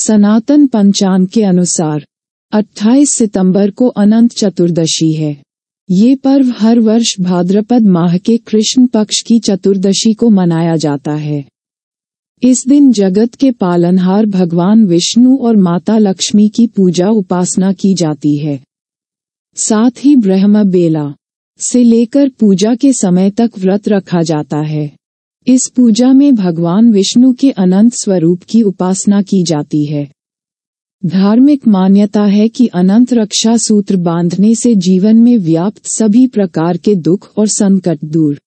सनातन पंचांग के अनुसार 28 सितंबर को अनंत चतुर्दशी है ये पर्व हर वर्ष भाद्रपद माह के कृष्ण पक्ष की चतुर्दशी को मनाया जाता है इस दिन जगत के पालनहार भगवान विष्णु और माता लक्ष्मी की पूजा उपासना की जाती है साथ ही ब्रह्म बेला से लेकर पूजा के समय तक व्रत रखा जाता है इस पूजा में भगवान विष्णु के अनंत स्वरूप की उपासना की जाती है धार्मिक मान्यता है कि अनंत रक्षा सूत्र बांधने से जीवन में व्याप्त सभी प्रकार के दुख और संकट दूर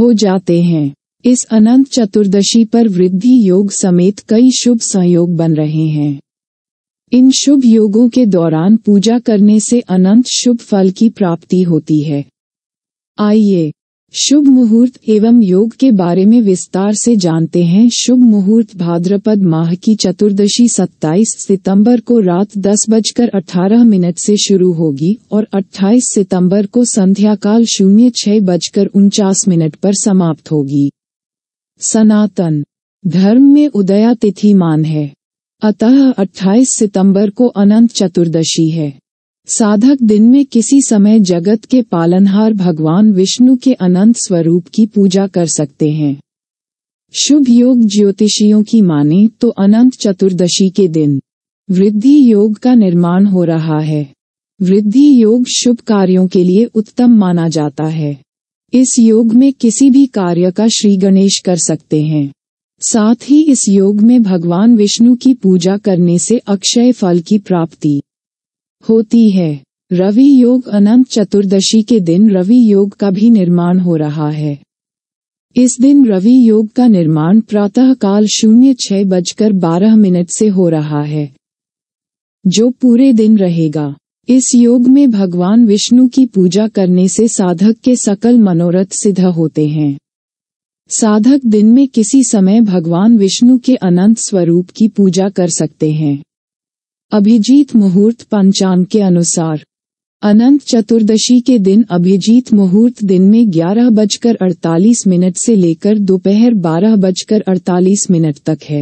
हो जाते हैं इस अनंत चतुर्दशी पर वृद्धि योग समेत कई शुभ संयोग बन रहे हैं इन शुभ योगों के दौरान पूजा करने से अनंत शुभ फल की प्राप्ति होती है आइए शुभ मुहूर्त एवं योग के बारे में विस्तार से जानते हैं शुभ मुहूर्त भाद्रपद माह की चतुर्दशी 27 सितंबर को रात दस बजकर अठारह मिनट से शुरू होगी और 28 सितंबर को संध्या काल शून्य छह बजकर उनचास मिनट पर समाप्त होगी सनातन धर्म में उदया तिथि मान है अतः 28 सितंबर को अनंत चतुर्दशी है साधक दिन में किसी समय जगत के पालनहार भगवान विष्णु के अनंत स्वरूप की पूजा कर सकते हैं शुभ योग ज्योतिषियों की माने तो अनंत चतुर्दशी के दिन वृद्धि योग का निर्माण हो रहा है वृद्धि योग शुभ कार्यों के लिए उत्तम माना जाता है इस योग में किसी भी कार्य का श्री गणेश कर सकते हैं साथ ही इस योग में भगवान विष्णु की पूजा करने से अक्षय फल की प्राप्ति होती है रवि योग अनंत चतुर्दशी के दिन रवि योग का भी निर्माण हो रहा है इस दिन रवि योग का निर्माण प्रातः काल शून्य छह बजकर बारह मिनट से हो रहा है जो पूरे दिन रहेगा इस योग में भगवान विष्णु की पूजा करने से साधक के सकल मनोरथ सिद्ध होते हैं साधक दिन में किसी समय भगवान विष्णु के अनंत स्वरूप की पूजा कर सकते हैं अभिजीत मुहूर्त पंचांग के अनुसार अनंत चतुर्दशी के दिन अभिजीत मुहूर्त दिन में ग्यारह बजकर अड़तालीस मिनट से लेकर दोपहर बारह बजकर अड़तालीस मिनट तक है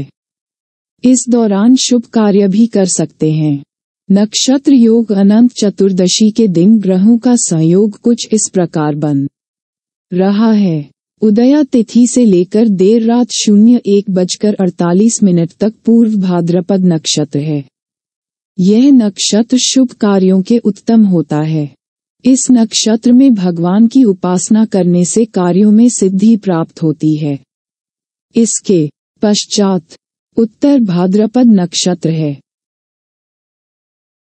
इस दौरान शुभ कार्य भी कर सकते हैं नक्षत्र योग अनंत चतुर्दशी के दिन ग्रहों का संयोग कुछ इस प्रकार बन रहा है उदया तिथि से लेकर देर रात शून्य एक बजकर अड़तालीस मिनट तक पूर्व भाद्रपद नक्षत्र है यह नक्षत्र शुभ कार्यों के उत्तम होता है इस नक्षत्र में भगवान की उपासना करने से कार्यों में सिद्धि प्राप्त होती है इसके पश्चात उत्तर भाद्रपद नक्षत्र है